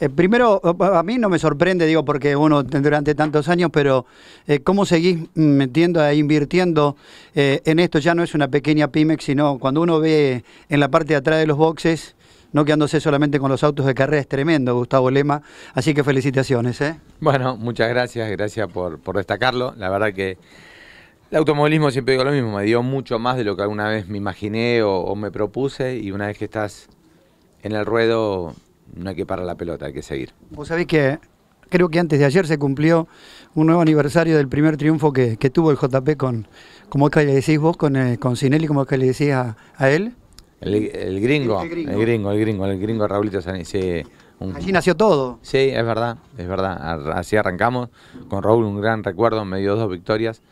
Eh, primero, a mí no me sorprende, digo, porque uno durante tantos años, pero eh, ¿cómo seguís mm, metiendo e invirtiendo eh, en esto? Ya no es una pequeña Pymex, sino cuando uno ve en la parte de atrás de los boxes, no quedándose solamente con los autos de carrera, es tremendo, Gustavo Lema. Así que felicitaciones. ¿eh? Bueno, muchas gracias, gracias por, destacarlo. La verdad que el automovilismo, siempre digo lo mismo, me dio mucho más de lo que alguna vez me imaginé o me propuse y una vez que estás en el ruedo no hay que parar la pelota, hay que seguir. Vos sabés que creo que antes de ayer se cumplió un nuevo aniversario del primer triunfo que, tuvo el JP con, como es que le decís vos, con, eh, con como es que le decís a, él. El, gringo, el, gringo, el gringo, el gringo, Allí nació todo. Sí, es verdad, es verdad. Así arrancamos. Con Raúl un gran recuerdo, me dio dos victorias.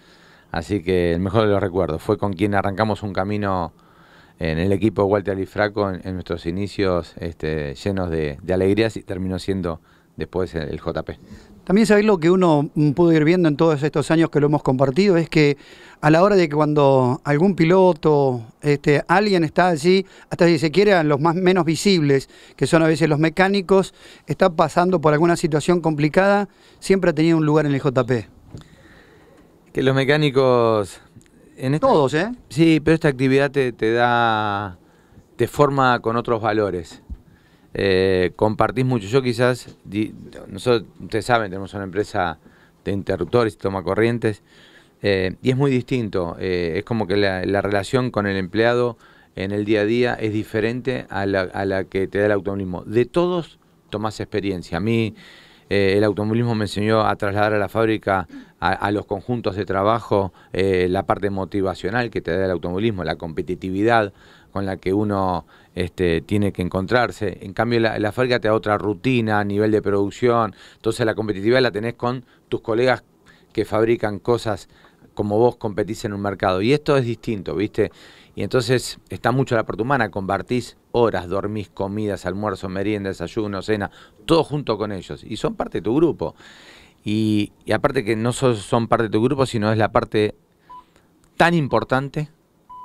Así que el mejor de los recuerdos. Fue con quien arrancamos un camino en el equipo Walter Alifraco en, en nuestros inicios este, llenos de, alegrías y terminó siendo después el, JP. También sabéis lo que uno pudo ir viendo en todos estos años que lo hemos compartido, es que a la hora de que cuando algún piloto, este, alguien está allí, hasta si se quiere, los más menos visibles, que son a veces los mecánicos, está pasando por alguna situación complicada, siempre ha tenido un lugar en el JP. Que los mecánicos todos, ¿eh? Sí, pero esta actividad te, da, te forma con otros valores. Eh, compartís mucho. Yo quizás, nosotros, ustedes saben, tenemos una empresa de interruptores y corrientes, eh, y es muy distinto. Eh, es como que la, relación con el empleado en el día a día es diferente a la, a la que te da el automovilismo. De todos tomás experiencia. A mí eh, el automovilismo me enseñó a trasladar a la fábrica a, los conjuntos de trabajo eh, la parte motivacional que te da el automovilismo, la competitividad con la que uno este, tiene que encontrarse. En cambio, la, la te da otra rutina nivel de producción. Entonces, la competitividad la tenés con tus colegas que fabrican cosas como vos competís en un mercado. Y esto es distinto, ¿viste? Y entonces está mucho la parte humana, compartís horas, dormís comidas, almuerzos, meriendas, desayuno, cena, todo junto con ellos. Y son parte de tu grupo. Y, aparte que no solo son parte de tu grupo, sino es la parte tan importante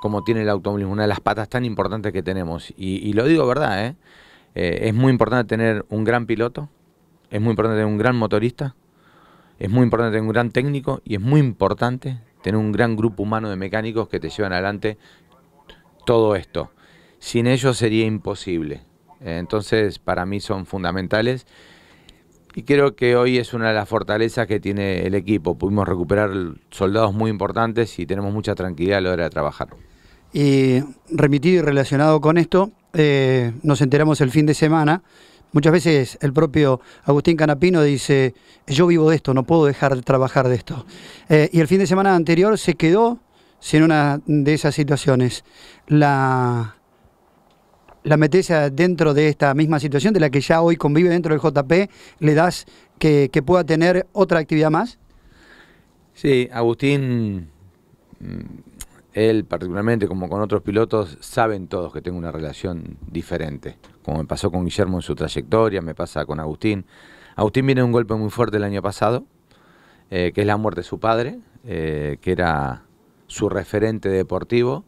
como tiene el automovilismo, una de las patas tan importantes que tenemos. Y, lo digo verdad, ¿eh? Eh, es muy importante tener un gran piloto, es muy importante tener un gran motorista, es muy importante tener un gran técnico y es muy importante tener un gran grupo humano de mecánicos que te llevan adelante todo esto. Sin ellos sería imposible. Eh, entonces, para mí son fundamentales y creo que hoy es una de las fortalezas que tiene el equipo. Pudimos recuperar soldados muy importantes y tenemos mucha tranquilidad a la hora de trabajar. Y remitido y relacionado con esto, eh, nos enteramos el fin de semana. Muchas veces el propio Agustín Canapino dice, yo vivo de esto, no puedo dejar de trabajar de esto. Eh, y el fin de semana anterior se quedó sin una de esas situaciones. La, la metes dentro de esta misma situación de la que ya hoy convive dentro del JP, le das que, pueda tener otra actividad más? Sí, Agustín, mm, él particularmente, como con otros pilotos, saben todos que tengo una relación diferente, como me pasó con Guillermo en su trayectoria, me pasa con Agustín. Agustín viene un golpe muy fuerte el año pasado, eh, que es la muerte de su padre, eh, que era su referente deportivo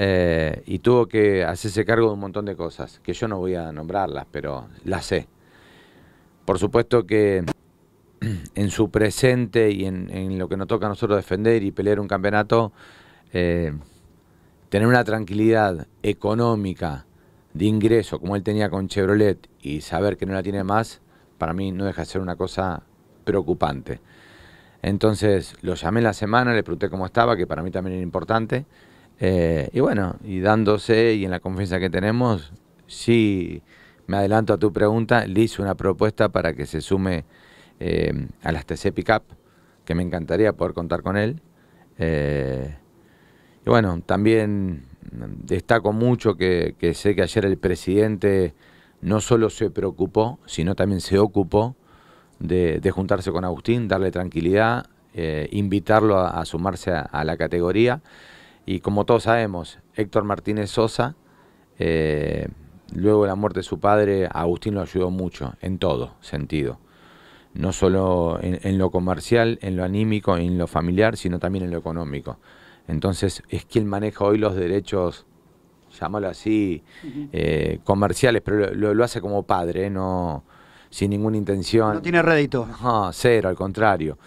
eh, y tuvo que hacerse cargo de un montón de cosas, que yo no voy a nombrarlas, pero las sé. Por supuesto que en su presente y en, lo que nos toca a nosotros defender y pelear un campeonato, eh, tener una tranquilidad económica de ingreso como él tenía con Chevrolet y saber que no la tiene más, para mí no deja de ser una cosa preocupante. Entonces lo llamé la semana, le pregunté cómo estaba, que para mí también era importante. Eh, y bueno, y dándose y en la confianza que tenemos, sí, me adelanto a tu pregunta, le hice una propuesta para que se sume eh, a las TC Pickup, que me encantaría poder contar con él. Eh, y bueno, también destaco mucho que, sé que ayer el presidente no solo se preocupó, sino también se ocupó de, juntarse con Agustín, darle tranquilidad, invitarlo a, sumarse a la categoría. Y como todos sabemos, Héctor Martínez Sosa, eh, luego de la muerte de su padre, Agustín lo ayudó mucho, en todo sentido. No solo en, lo comercial, en lo anímico, en lo familiar, sino también en lo económico. Entonces, es quien maneja hoy los derechos llámalo así, eh, comerciales, pero lo, hace como padre, ¿eh? no sin ninguna intención. No tiene rédito. No, cero, al contrario.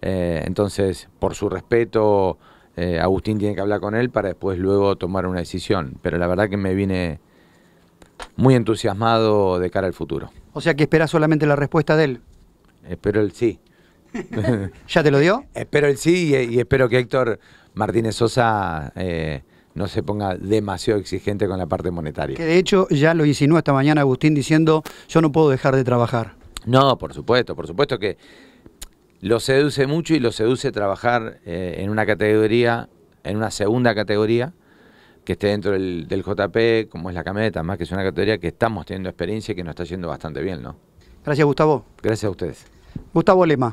entonces, por su respeto eh, Agustín tiene que hablar con él para después luego tomar una decisión. Pero la verdad que me vine muy entusiasmado de cara al futuro. O sea que espera solamente la respuesta de él. Espero el sí. ¿Ya te lo dio? Espero el sí y, espero que Héctor Martínez Sosa eh, no se ponga demasiado exigente con la parte monetaria. Que de hecho ya lo insinuó esta mañana Agustín diciendo yo no puedo dejar de trabajar. No, por supuesto, por supuesto que lo seduce mucho y lo seduce trabajar eh, en una categoría, en una segunda categoría, que esté dentro del, JP, como es la cameta, más que es una categoría que estamos teniendo experiencia y que nos está yendo bastante bien, ¿no? Gracias, Gustavo. Gracias a ustedes. Gustavo Lema.